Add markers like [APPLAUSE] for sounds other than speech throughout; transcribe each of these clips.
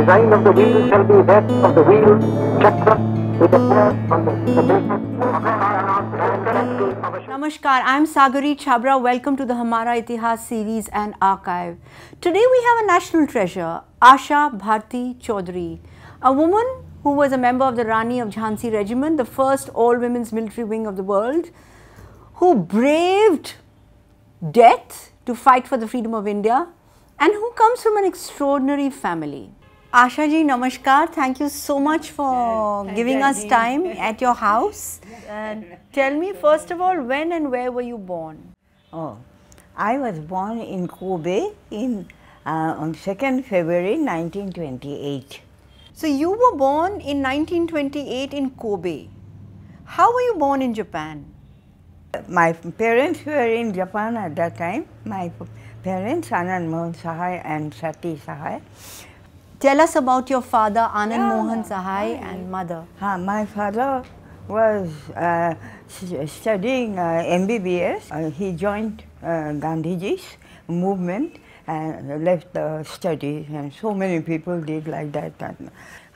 design of the wheel shall be that of the wheel chakra with a pair on the Namaskar, I am Sagari Chabra. Welcome to the Hamara Itihas series and archive. Today we have a national treasure, Asha Bharti Chaudhary, a woman who was a member of the Rani of Jhansi Regiment, the first all women's military wing of the world, who braved death to fight for the freedom of India and who comes from an extraordinary family. Asha ji, namaskar. Thank you so much for giving us time at your house. [LAUGHS] And tell me, first of all, when and where were you born? Oh, I was born in Kobe in uh, on 2nd February 1928. So you were born in 1928 in Kobe. How were you born in Japan? My parents were in Japan at that time. My parents, Anand Mohan Sahai and Sati Sahai. Tell us about your father, Anand yeah. Mohan Sahai, and mother. Ha, my father was uh, studying uh, MBBS. Uh, he joined uh, Gandhiji's movement and left the studies, and so many people did like that.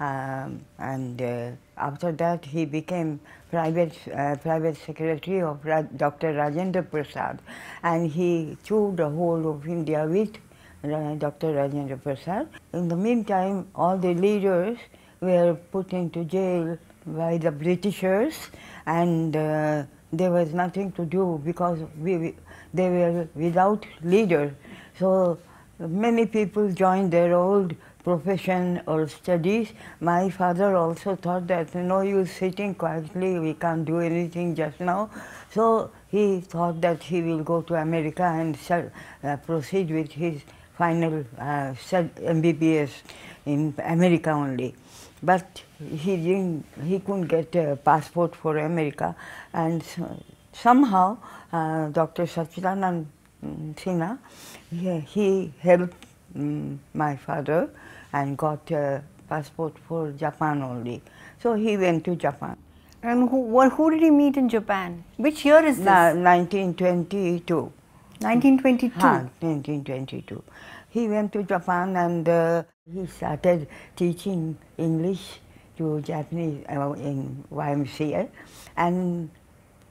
Um, and uh, after that, he became private uh, private secretary of Ra Dr. Rajendra Prasad, and he toured the whole of India with Dr. Rajendra Prasad. In the meantime, all the leaders were put into jail by the Britishers and uh, there was nothing to do because we, they were without leader. So many people joined their old profession or studies. My father also thought that no use sitting quietly, we can't do anything just now. So he thought that he will go to America and uh, proceed with his final uh, MBBS in America only. But he didn't, he couldn't get a passport for America and so, somehow uh, Dr. Satchidanand mm, Sinha, he, he helped um, my father and got a passport for Japan only. So he went to Japan. And who, who did he meet in Japan? Which year is this? Na 1922. 1922? 1922. He went to Japan and uh, he started teaching English to Japanese uh, in YMCA. And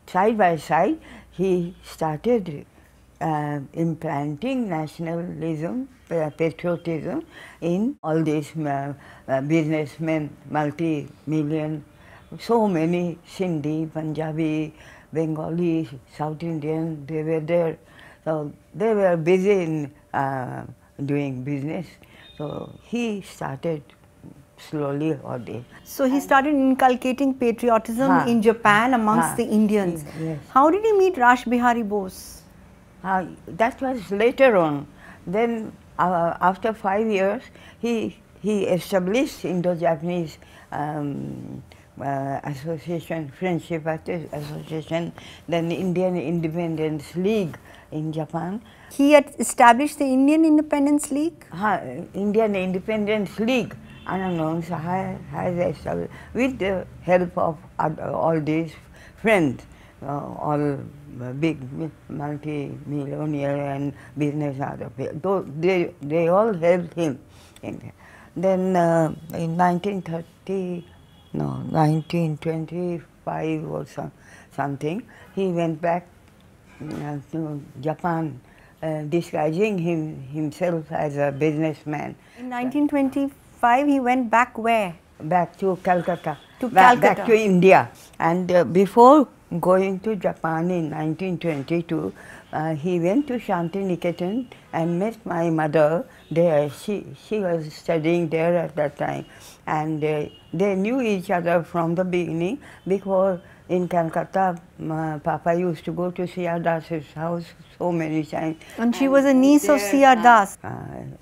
side by side, he started uh, implanting nationalism, uh, patriotism in all these uh, uh, businessmen, multi-million, so many Sindhi, Punjabi, Bengali, South Indian, they were there. So they were busy in uh, doing business. So he started slowly all day. So he started inculcating patriotism in Japan amongst the Indians. Yes. How did he meet Rash Bihari Bose? Uh, that was later on. Then uh, after five years, he he established Indo-Japanese um, uh, Association, Friendship Association, then Indian Independence League, in Japan. He had established the Indian Independence League? Uh, Indian Independence League, Anand has established with the help of all these friends, uh, all big multi-millionaire and business other people. They, they all helped him. Then uh, in 1930, no, 1925 or something, he went back to Japan, uh, disguising him, himself as a businessman. In 1925, he went back where? Back to Calcutta. To back, Calcutta. Back to India. And uh, before going to Japan in 1922, uh, he went to Shantiniketan and met my mother there. She, she was studying there at that time. And uh, they knew each other from the beginning because in Calcutta, my Papa used to go to C.R. Das's house so many times. And she and was a niece of C.R. Uh, das. Uh,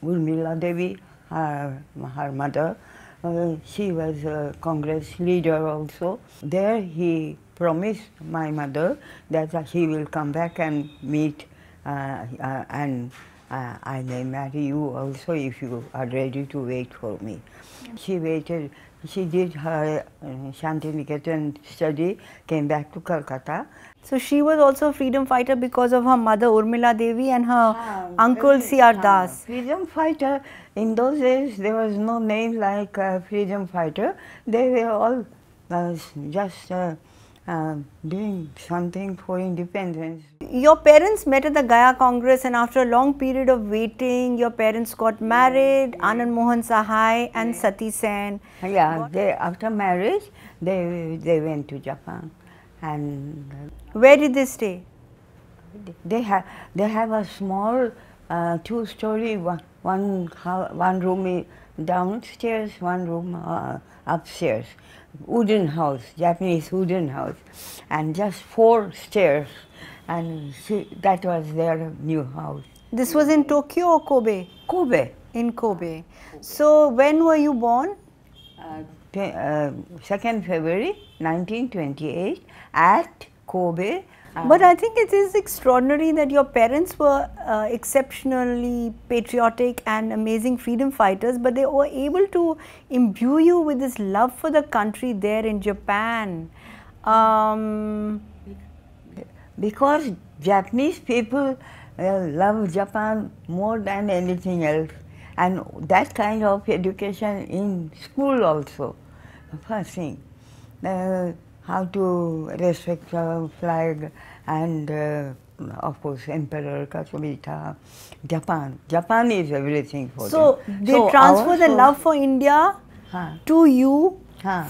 Urmila Devi, her, her mother, uh, she was a Congress leader also. There he promised my mother that uh, he will come back and meet uh, uh, and uh, I may marry you also if you are ready to wait for me. She waited she did her uh, and study, came back to Calcutta. So she was also a freedom fighter because of her mother Urmila Devi and her ah, uncle C.R. Ah, das. Freedom fighter, in those days there was no name like uh, freedom fighter. They were all uh, just uh, um, doing something for independence. Your parents met at the Gaya Congress and after a long period of waiting, your parents got married, yeah. Anand Mohan Sahai and yeah. Sati Sen. Yeah, they, after marriage, they, they went to Japan and... Uh, Where did they stay? They have, they have a small uh, two-story, one, one, one room downstairs, one room uh, upstairs wooden house, Japanese wooden house, and just four stairs, and she, that was their new house. This was in Tokyo or Kobe? Kobe. In Kobe. So when were you born? Uh, 2nd uh, February 1928 at Kobe um, but I think it is extraordinary that your parents were uh, exceptionally patriotic and amazing freedom fighters, but they were able to imbue you with this love for the country there in Japan. Um, because Japanese people uh, love Japan more than anything else, and that kind of education in school also, first thing. Uh, how to respect the flag and uh, of course Emperor Katsumita, Japan. Japan is everything for so them. They so they transfer the love for India huh? to you huh?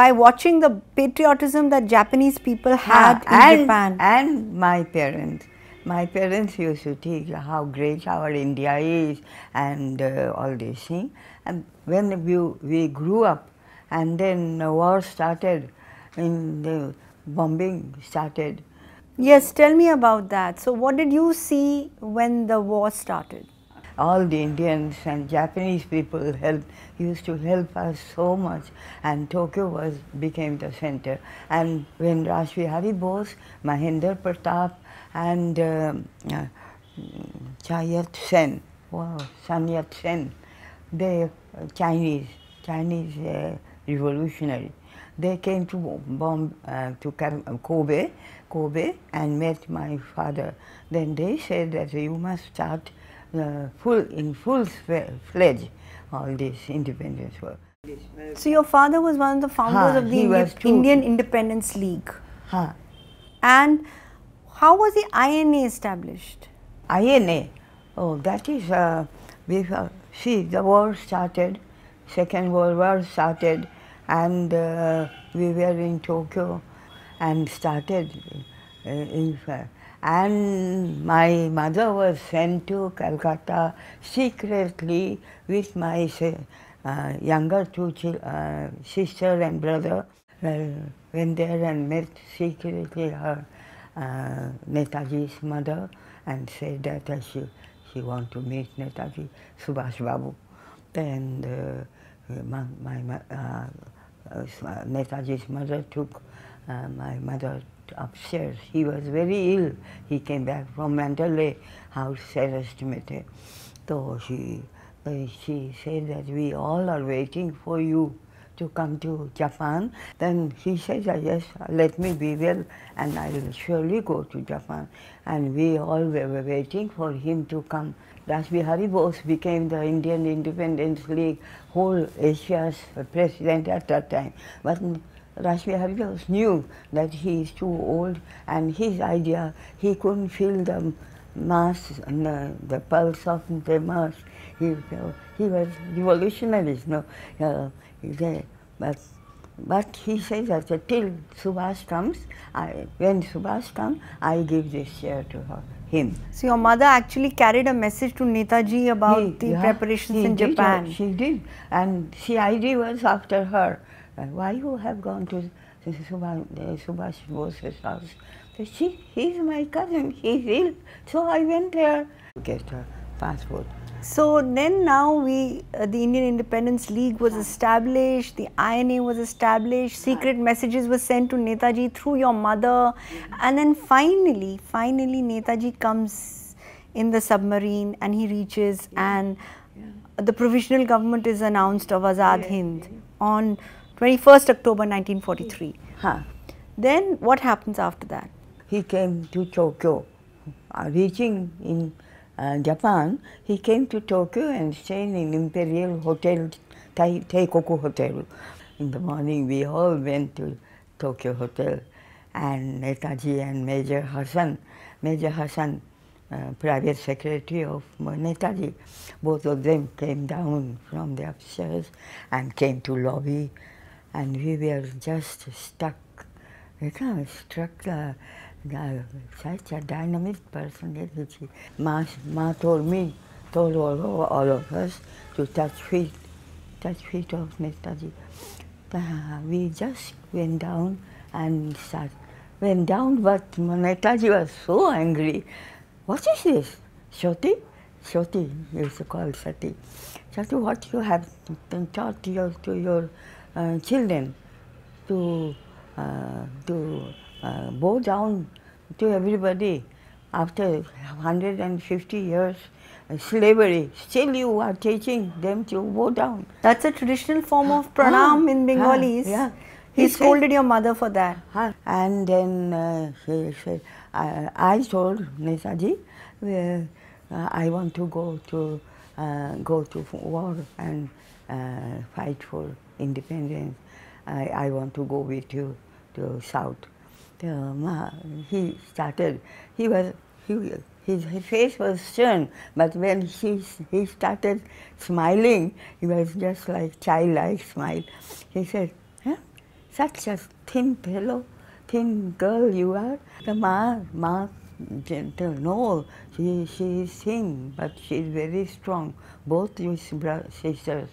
by watching the patriotism that Japanese people had huh? in and, Japan. And my parents. My parents used to teach how great our India is and uh, all these things. And when we, we grew up and then war started, in the bombing started. Yes, tell me about that. So what did you see when the war started? All the Indians and Japanese people helped, used to help us so much and Tokyo was became the center. And when Rashbihari Bose, Mahinder Pratap and uh, uh, Chayat Sen, wow, Sun Yat Sen, the uh, Chinese, Chinese uh, revolutionary, they came to bomb uh, to uh, Kobe, Kobe, and met my father. Then they said that you must start uh, full in full fledged all this independence work. So your father was one of the founders ha, of the Indian, Indian Independence League. Ha. And how was the INA established? INA, oh, that is uh, before. See, the war started, Second World War started and uh, we were in Tokyo and started uh, in and my mother was sent to Calcutta secretly with my uh, younger two uh, sister and brother. I went there and met secretly her uh, Netaji's mother and said that uh, she, she want to meet Netaji Subhash Babu. And uh, my, my uh, uh, uh, Netaji's mother took uh, my mother upstairs. He was very ill. He came back from Mandalay house arrest So she, uh, she said that we all are waiting for you to come to Japan. Then he says, ah, yes, let me be well and I will surely go to Japan. And we all were waiting for him to come. Rajbihari Bose became the Indian Independence League, whole Asia's president at that time. But Rajbihari Bose knew that he is too old and his idea, he couldn't feel the mass and the, the pulse of the mass. He, he was revolutionary, you know. Uh, but, but he says that till Subhash comes, I, when Subhash comes, I give this chair to her, him. So your mother actually carried a message to Netaji about he, the yeah, preparations in did, uh, Japan. She did. And CID was after her. Uh, why you have gone to uh, Subhas uh, Bose's house? she, he's my cousin, he's ill. So I went there to get her passport. So then now we, uh, the Indian Independence League was established, the INA was established, secret messages were sent to Netaji through your mother. And then finally, finally Netaji comes in the submarine and he reaches and the provisional government is announced of Azad Hind on 21st October 1943. Huh. Then what happens after that? he came to Tokyo. Uh, reaching in uh, Japan, he came to Tokyo and stayed in Imperial Hotel, Teikoku Hotel. In the morning, we all went to Tokyo Hotel, and Netaji and Major Hassan, Major Hassan, uh, private secretary of Netaji, both of them came down from the upstairs and came to lobby, and we were just stuck, we kind of struck the such a dynamic person Ma, told me, told all, all of us to touch feet, touch feet of Netaji. We just went down and started, went down, but Netaji was so angry. What is this? Shoti? Shoti, used to call Sati. Sati, what you have been taught to your, to your uh, children to uh, do uh, bow down to everybody. After 150 years slavery, still you are teaching them to bow down. That's a traditional form of [GASPS] ah, pranam ah, in Bengalis. Ah, yeah. He, he scolded said, your mother for that. Ah, and then uh, she said, I, I told Netaji, uh, I want to go to uh, go to war and uh, fight for independence. I, I want to go with you to South. Uh, he started, he was, he, his, his face was stern, but when he, he started smiling, he was just like childlike smile. He said, huh? such a thin fellow, thin girl you are. The ma, ma gentle. No, she, she is thin, but she is very strong. Both his sisters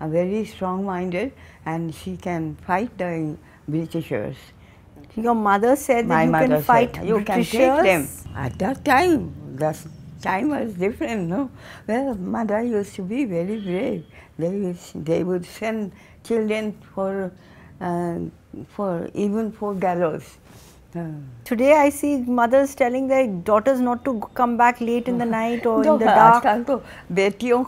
are very strong-minded, and she can fight the Britishers. Your mother said My that you can fight said, you can take them. At that time, the time was different, no? Well, mother used to be very brave. They, they would send children for, uh, for even for gallows. Uh. Today I see mothers telling their daughters not to come back late in the [LAUGHS] night or in the dark. आजकल तो बेटियों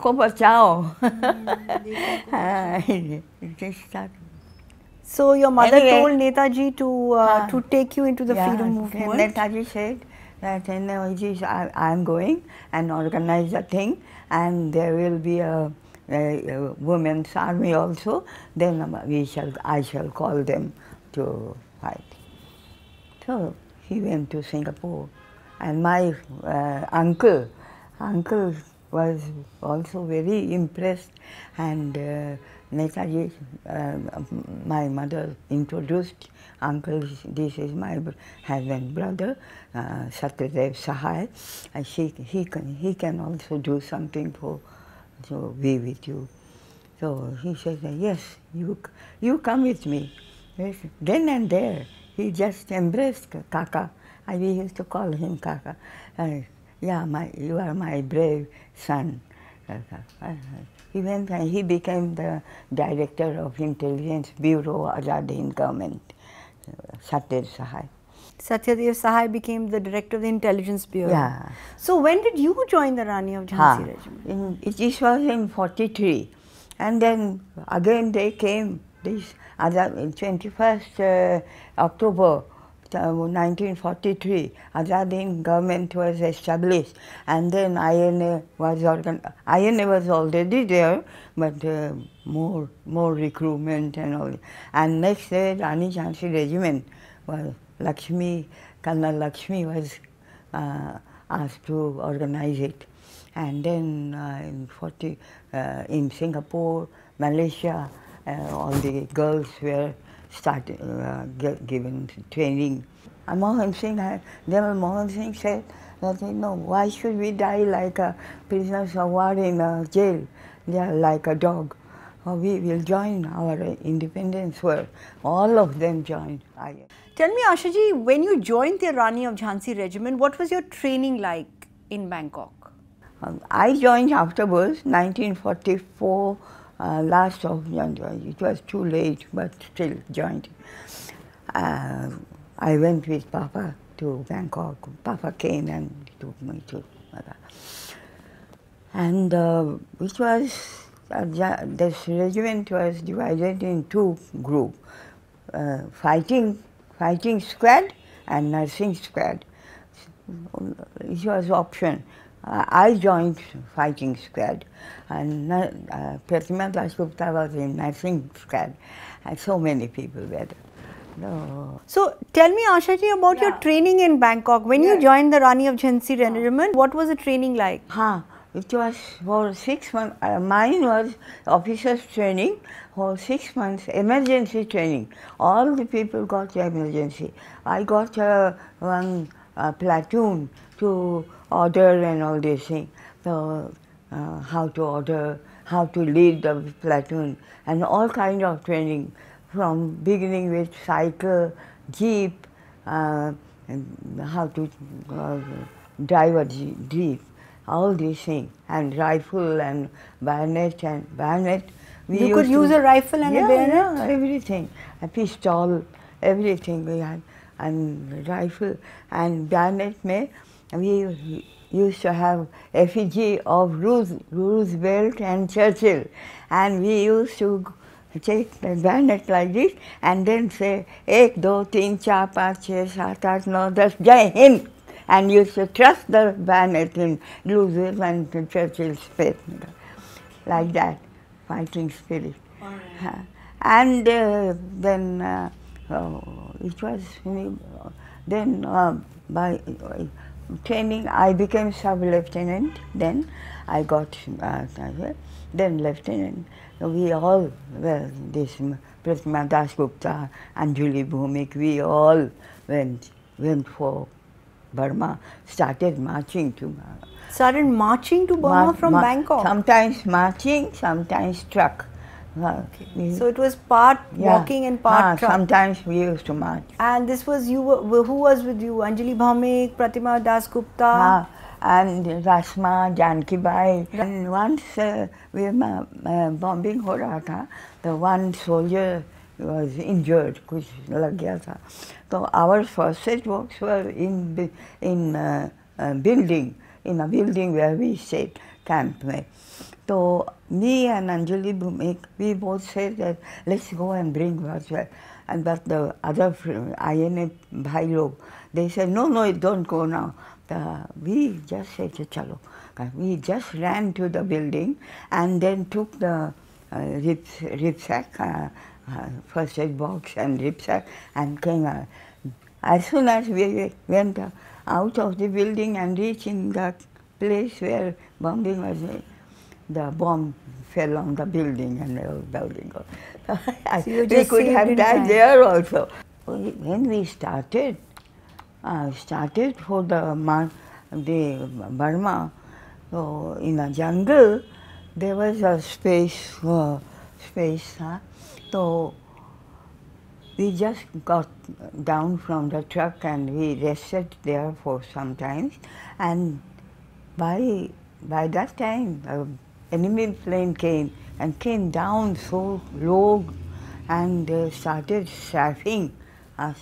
so your mother anyway, told Netaji to uh, ah. to take you into the yeah, freedom movement. Netaji said that Netaji, I am going and organize a thing, and there will be a, a, a women's army also. Then we shall I shall call them to fight. So he went to Singapore, and my uh, uncle, uncle was also very impressed and. Uh, Netaji, uh, um, um, my mother introduced uncle, this is my husband brother, uh, Satyadev Sahai, and she, he, can, he can also do something for to be with you. So he said, yes, you, you come with me. Yes. Then and there, he just embraced Kaka. I, we used to call him Kaka. Uh, yeah, my, you are my brave son. He went and he became the director of Intelligence Bureau Azaddin government, Satyadev Sahai. Satyadev Sahai became the director of the Intelligence Bureau. Yeah. So when did you join the Rani of Jhansi ah, regiment? In, it, this was in 43. And then again they came, this other, 21st uh, October 1943, Azadin government was established, and then INA was organ. INA was already there, but uh, more more recruitment and all. And next day, Rani Jhansi regiment was uh, Lakshmi, Colonel Lakshmi was uh, asked to organize it, and then uh, in 40 uh, in Singapore, Malaysia, uh, all the girls were started, uh, training. And Mohan Singh, had, General Mohan Singh said that, you know, why should we die like a prisoners of war in a jail? They are like a dog. Uh, we will join our independence war. All of them joined. Tell me, Ashaji, when you joined the Rani of Jhansi regiment, what was your training like in Bangkok? Um, I joined afterwards, 1944 uh, last of January. It was too late, but still joined. Uh, I went with Papa to Bangkok. Papa came and took me to Mother. And uh, was, uh, this regiment was divided in two groups, uh, fighting, fighting squad and nursing squad. It was option. Uh, I joined fighting squad and uh, Pratima Gupta was in nursing squad and so many people were no. So tell me Ashaji about yeah. your training in Bangkok. When you joined the Rani of Jhansi regiment, what was the training like? Huh. It was for six months. Uh, mine was officers training for six months, emergency training. All the people got the emergency. I got uh, one uh, platoon to order and all these things. So uh, how to order, how to lead the platoon, and all kind of training from beginning with cycle, jeep, uh, how to uh, drive a jeep, all these things, and rifle and bayonet and bayonet. We you could use a rifle and yeah, a bayonet? Yeah, everything. A pistol, everything we had, and rifle and bayonet. Mein, we used to have effigy of Roosevelt and Churchill, and we used to take the bayonet like this and then say, Ek, do, teen, cha, pa, che, no, das, jai, him. And used to trust the bayonet in Roosevelt and Churchill's faith, like that, fighting spirit. Right. And uh, then uh, oh, it was, then uh, by, training, I became sub lieutenant. Then I got uh, uh, then lieutenant. We all well, this Pratima Das Gupta, Julie Bhumik, we all went went for Burma. Started marching to Burma. Uh, started marching to Burma Mar from Bangkok. Sometimes marching, sometimes truck. Okay. So it was part yeah. walking and part Sometimes we used to march. And this was you. Were, who was with you? Anjali Bhamik, Pratima Das Gupta. and Rasma, Janki Bai. And once uh, we were uh, bombing ho raha tha, the one soldier was injured, कुछ लग So our first walks were in in uh, uh, building, in a building where we stayed camp so me and Anjali Bhumik, we both said that let's go and bring Vajra. And but the other INA bhai log, they said, no, no, don't go now. The, we just said, chalo. We just ran to the building and then took the uh, ripsack, uh, uh, first aid box and ripsack and came out. As soon as we went out of the building and reaching the place where bombing was made, the bomb fell on the building and the building. [LAUGHS] so we could have died there also. When we started, uh, started for the, the Burma, so in the jungle, there was a space, uh, space, huh? so we just got down from the truck and we rested there for some time. And by, by that time, uh, enemy plane came and came down so low and uh, started strafing us.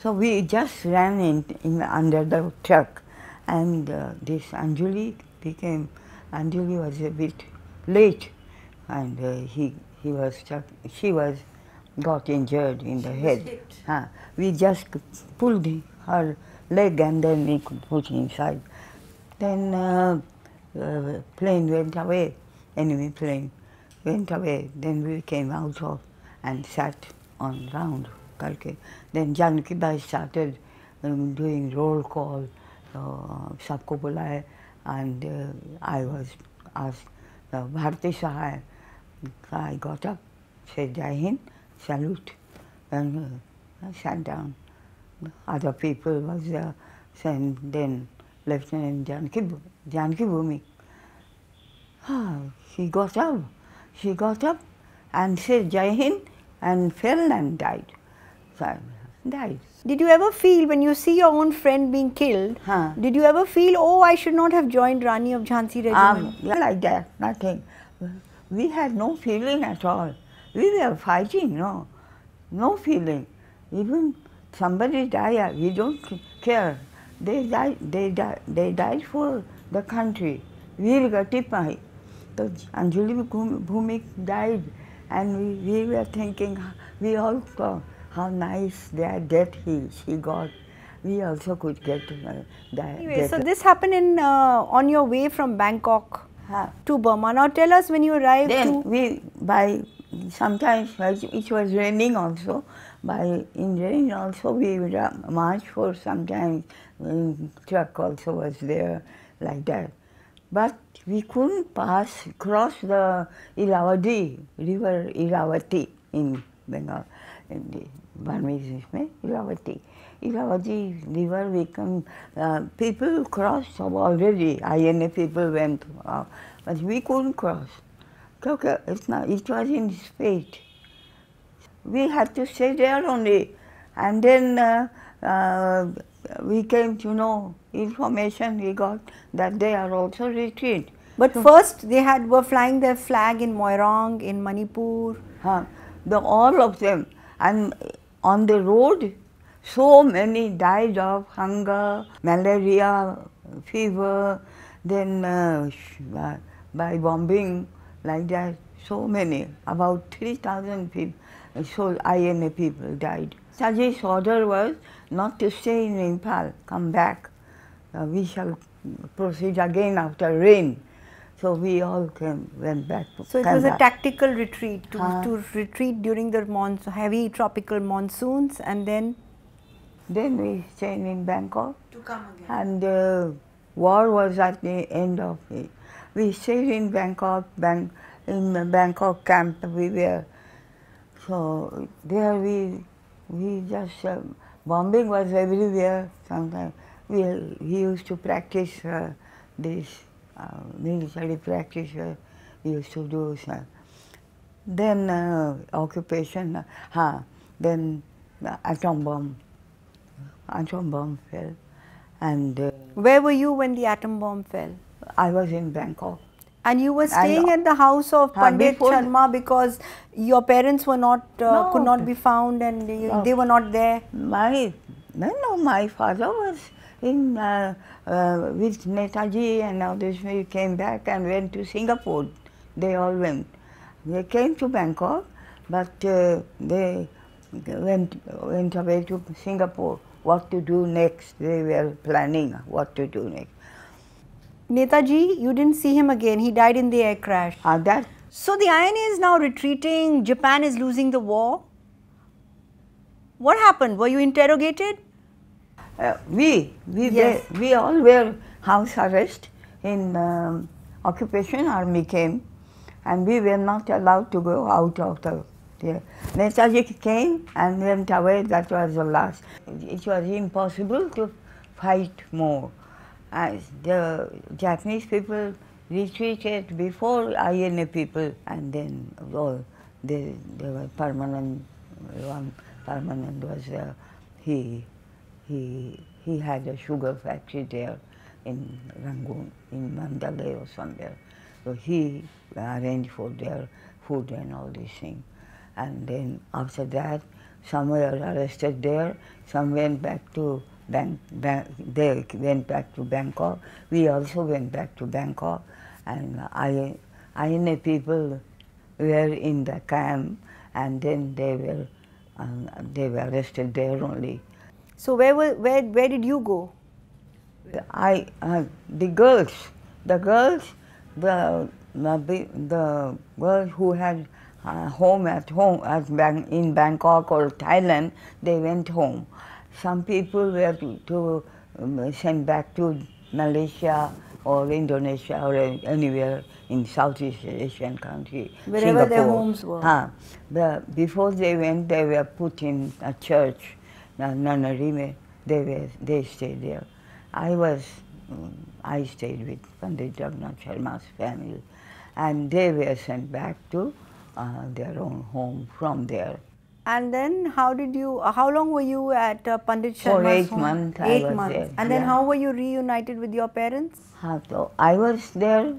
So we just ran in, in under the truck and uh, this Anjuli became, Anjuli was a bit late and uh, he, he was she was got injured in the she head. Huh. We just pulled her leg and then we could put inside. Then uh, uh plane went away enemy plane went away. Then we came out of and sat on round Then Janaki Kibai started um, doing roll call, uh, Sabko and uh, I was asked, uh, Bharti Sahai. I got up, said Jai salute, and uh, I sat down. Other people was there, and then Lieutenant Janaki, Janaki Bhumi she got up. She got up and said Jai Hind and fell and died. So, died. Did you ever feel when you see your own friend being killed, huh. did you ever feel, oh, I should not have joined Rani of Jhansi regiment? Um, like that, nothing. We had no feeling at all. We were fighting, no, no feeling. Even somebody died, uh, we don't care. They died, they died, they died for the country. Veer Gati Pai. And Anjali Bhumik died and we, we were thinking, we all saw how nice that death he, she got. We also could get uh, that. Anyway, so this happened in uh, on your way from Bangkok huh. to Burma. Now tell us when you arrived. Then we by sometimes it was raining also. By in rain also we would uh, march for sometimes truck also was there like that but we couldn't pass cross the Ilawadi river Ilawati in Bengal. In the Burmese में Ilawati, Ilavati river We uh, people crossed already. INA people went, uh, but we couldn't cross. it's not, it was in spate. We had to stay there only, and then. Uh, uh, we came to know information we got that they are also retreat. But so first they had were flying their flag in Moirang, in Manipur. Huh. The, all of them and on the road so many died of hunger, malaria, fever, then uh, by bombing like that so many about 3000 people so INA people died. Sajee's order was not to stay in Nepal, come back. Uh, we shall proceed again after rain. So we all came, went back. so it was back. a tactical retreat to, to retreat during the monsoon, heavy tropical monsoons, and then. Then we stayed in Bangkok. To come again. And uh, war was at the end of it. We stayed in Bangkok, Bang, in Bangkok camp. We were so there we we just, uh, bombing was everywhere sometimes. We, he used to practice uh, this uh, military practice, uh, he used to do. Uh, then occupation, uh, then uh, atom bomb, atom bomb fell. And uh, where were you when the atom bomb fell? I was in Bangkok. And you were staying and, at the house of Pandit Sharma because your parents were not, uh, no, could not be found and you, no. they were not there. My, no, no, my father was in, uh, uh, with Netaji and all this. We came back and went to Singapore. They all went. They came to Bangkok, but uh, they went, went away to Singapore. What to do next? They were planning what to do next. Netaji, you didn't see him again. He died in the air crash. Uh, that. So the INA is now retreating. Japan is losing the war. What happened? Were you interrogated? Uh, we, we, yes. we all were house arrest in um, occupation army came and we were not allowed to go out of the yeah. Netaji came and went away, that was the last. It was impossible to fight more the Japanese people retreated before INA people and then all they, they were permanent one permanent was uh, he he he had a sugar factory there in Rangoon in Mandalay or somewhere so he arranged for their food and all these things and then after that some were arrested there some went back to Bank, they went back to Bangkok. We also went back to Bangkok, and I, INA people were in the camp, and then they were, um, they were arrested there only. So where were, where where did you go? I uh, the girls, the girls, the the girls who had a uh, home at home at Bang, in Bangkok or Thailand, they went home. Some people were to um, sent back to Malaysia or Indonesia or anywhere in Southeast Asian country. Wherever Singapore. their homes were. Huh. But before they went, they were put in a church, Nanarime. They, were, they stayed there. I was, um, I stayed with Pandit Jagannath Sharma's family and they were sent back to uh, their own home from there. And then how did you, uh, how long were you at uh, Pandit Sharma's For eight home? months. Eight months. There, and then yeah. how were you reunited with your parents? I was there,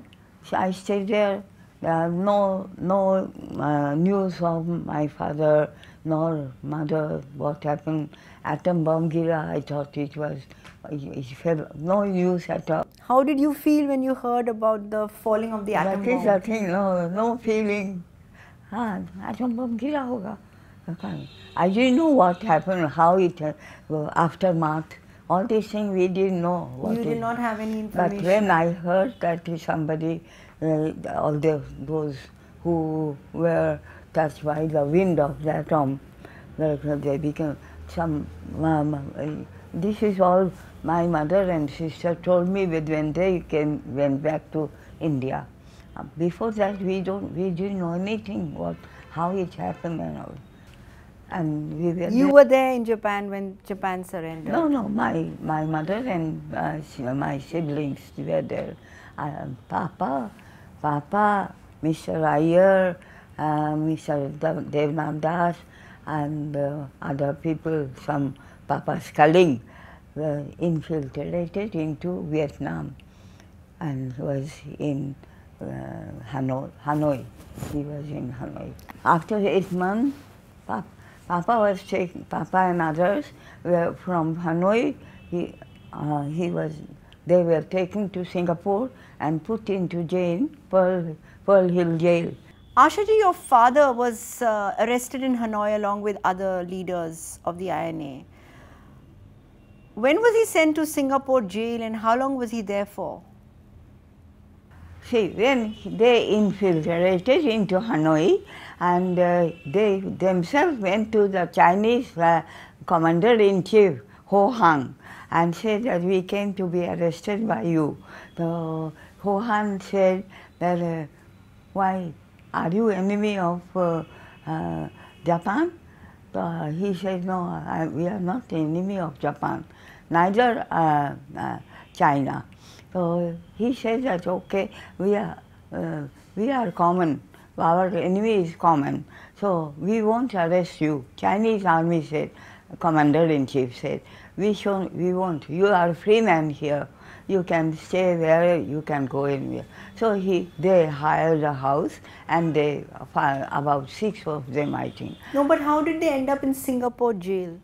I stayed there. Uh, no, no uh, news of my father nor mother, what happened. Atom bomb gira, I thought it was, it fell, no news at all. How did you feel when you heard about the falling of the atom that bomb? That is the thing, no, no feeling. Ah, atom bomb gira I didn't know what happened, how it well, uh, aftermath. All these things we didn't know. you did it, not have any information. But when I heard that somebody, uh, all the, those who were touched by the wind of the atom, um, uh, they became some. Um, uh, this is all my mother and sister told me when they came went back to India. Before that, we don't we didn't know anything what how it happened and all. And we were you there. were there in Japan when Japan surrendered? No, no, my, my mother and uh, she, my siblings were there. Uh, Papa, Papa, Mr. Iyer, uh, Mr. Devnath Das, and uh, other people from Papa's calling were infiltrated into Vietnam and was in uh, Hanoi, Hanoi. He was in Hanoi. After eight months, Papa Papa was taking, Papa and others were from Hanoi. He, uh, he was, they were taken to Singapore and put into jail, Pearl, Pearl Hill Jail. Ashaji, your father was uh, arrested in Hanoi along with other leaders of the INA. When was he sent to Singapore jail and how long was he there for? See, then they infiltrated into Hanoi and uh, they themselves went to the Chinese uh, commander-in-chief, Ho and said that we came to be arrested by you. So Ho said that, uh, why, are you enemy of uh, uh, Japan? he said, no, I, uh, we are not enemy of Japan, neither China. So he says that okay, we are uh, we are common. Our enemy is common. So we won't arrest you. Chinese army said, commander in chief said, we shall, we won't. You are free man here. You can stay there. you can go anywhere. So he they hired a house and they about six of them I think. No, but how did they end up in Singapore jail?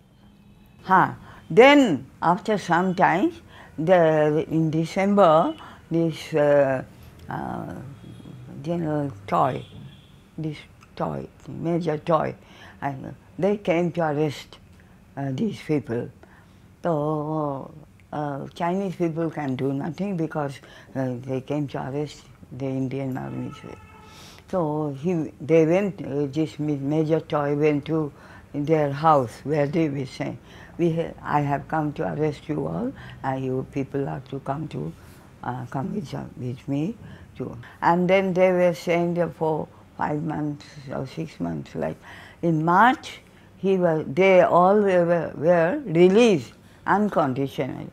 Huh. Then after some time the, in December, this uh, uh, General Toy, this Toy, Major Toy, and they came to arrest uh, these people. So uh, Chinese people can do nothing because uh, they came to arrest the Indian army. So he, they went, uh, this Major Toy went to their house where they were saying, we ha I have come to arrest you all, and you people have to come to uh, come with, with me too. And then they were saying there for five months or six months, like in March, he was, they all were, were released, unconditional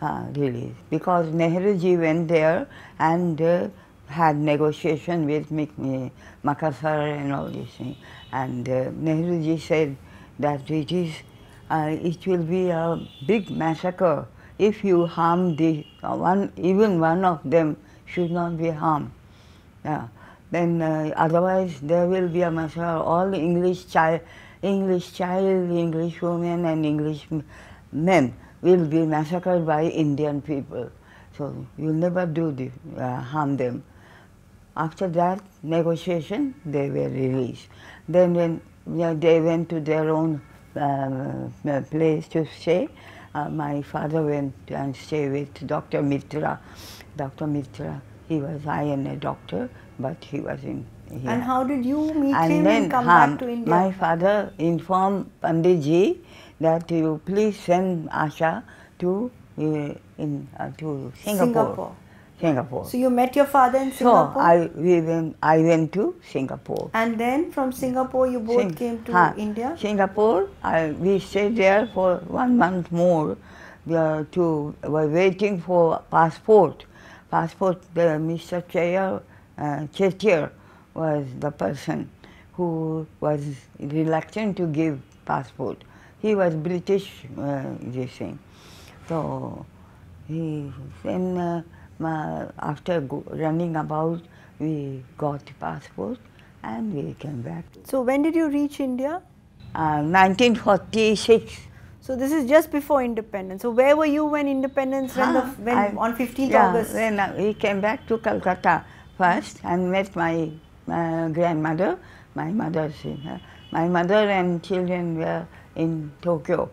uh, release, because Nehruji went there and uh, had negotiation with uh, Makassar and all these things. And uh, Nehruji said that it is uh, it will be a big massacre if you harm the uh, one, even one of them should not be harmed. Yeah. Then uh, otherwise there will be a massacre. All English child, English child, English women and English men will be massacred by Indian people. So you never do the, uh, harm them. After that negotiation, they were released. Then when yeah, they went to their own um, uh, place to stay. Uh, my father went and stayed with Dr. Mitra. Dr. Mitra, he was INA doctor, but he was in here. And how did you meet and him then, and come um, back to India? My father informed Panditji that you please send Asha to, uh, in, uh, to Singapore. Singapore. Singapore. So you met your father in Singapore? So I, we went, I went to Singapore. And then from Singapore you both Sing came to ha. India? Singapore, I, we stayed there for one month more. We are to, were waiting for passport. Passport, the Mr. Chair, uh, Chetir was the person who was reluctant to give passport. He was British, uh, they So he then uh, after running about, we got the passport and we came back. So when did you reach India? Uh, 1946. So this is just before independence. So where were you when independence, when, the, ah, when I, on 15th yeah, August? When I, we came back to Calcutta first and met my uh, grandmother, my mother's, uh, my mother and children were in Tokyo.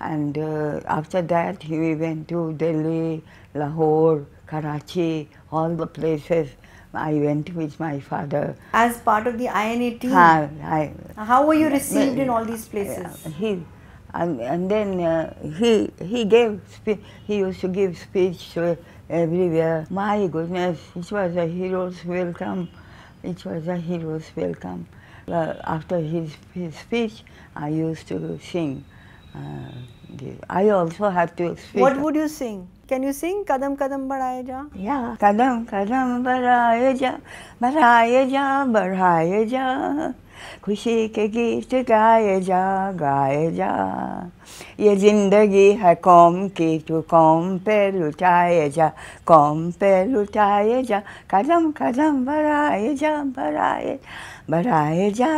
And uh, after that, we went to Delhi, Lahore, Karachi, all the places I went with my father. As part of the INA team? I, How were you received in all these places? He, and, and then uh, he, he gave, he used to give speech everywhere. My goodness, it was a hero's welcome. It was a hero's welcome. Uh, after his, his speech, I used to sing. Uh, I also had to speak. What would you sing? Can you sing Kadam Kadam Badhaye Ja या कदम कदम बढ़ाए जा बढ़ाए जा बढ़ाए जा खुशी के गीत गाए जा गाए जा ये जिंदगी है कौम की तू कौम पे लुटाए जा कौम पे लुटाए जा कदम कदम बढ़ाए जा बढ़ाए बढ़ाए जा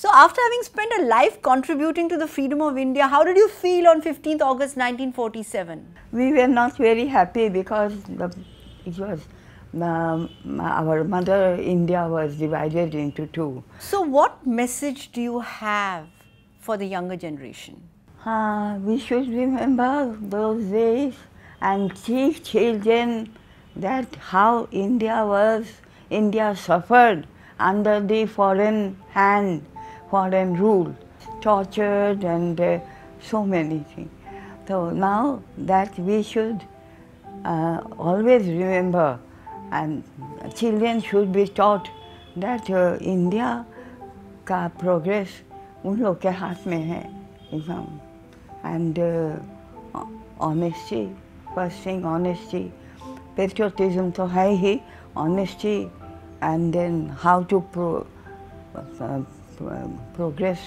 So after having spent a life contributing to the freedom of India, how did you feel on 15th August 1947? We were not very happy because the, it was our mother India was divided into two. So, what message do you have for the younger generation? Uh, we should remember those days and teach children that how India was, India suffered under the foreign hand, foreign rule, tortured and uh, so many things. So now that we should uh, always remember and children should be taught that uh, India का progress उन लोग के हाथ में है and uh, honesty, first thing honesty, patriotism तो है ही honesty and then how to pro, uh, progress,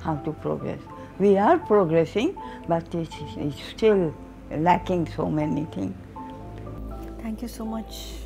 how to progress. We are progressing, but it's still lacking so many things. Thank you so much.